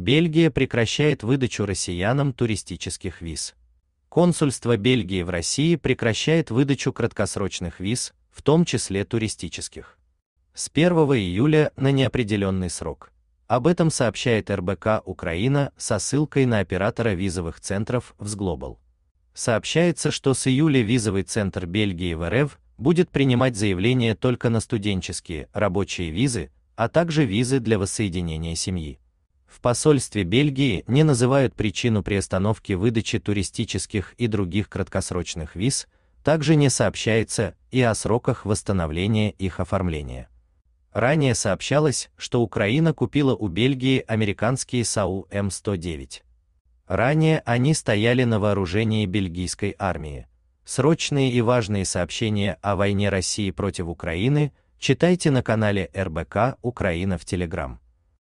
Бельгия прекращает выдачу россиянам туристических виз. Консульство Бельгии в России прекращает выдачу краткосрочных виз, в том числе туристических. С 1 июля на неопределенный срок. Об этом сообщает РБК Украина со ссылкой на оператора визовых центров Взглобал. Сообщается, что с июля визовый центр Бельгии в РФ будет принимать заявления только на студенческие, рабочие визы, а также визы для воссоединения семьи. В посольстве Бельгии не называют причину приостановки выдачи туристических и других краткосрочных виз, также не сообщается и о сроках восстановления их оформления. Ранее сообщалось, что Украина купила у Бельгии американские САУ М109. Ранее они стояли на вооружении бельгийской армии. Срочные и важные сообщения о войне России против Украины читайте на канале РБК Украина в Телеграм.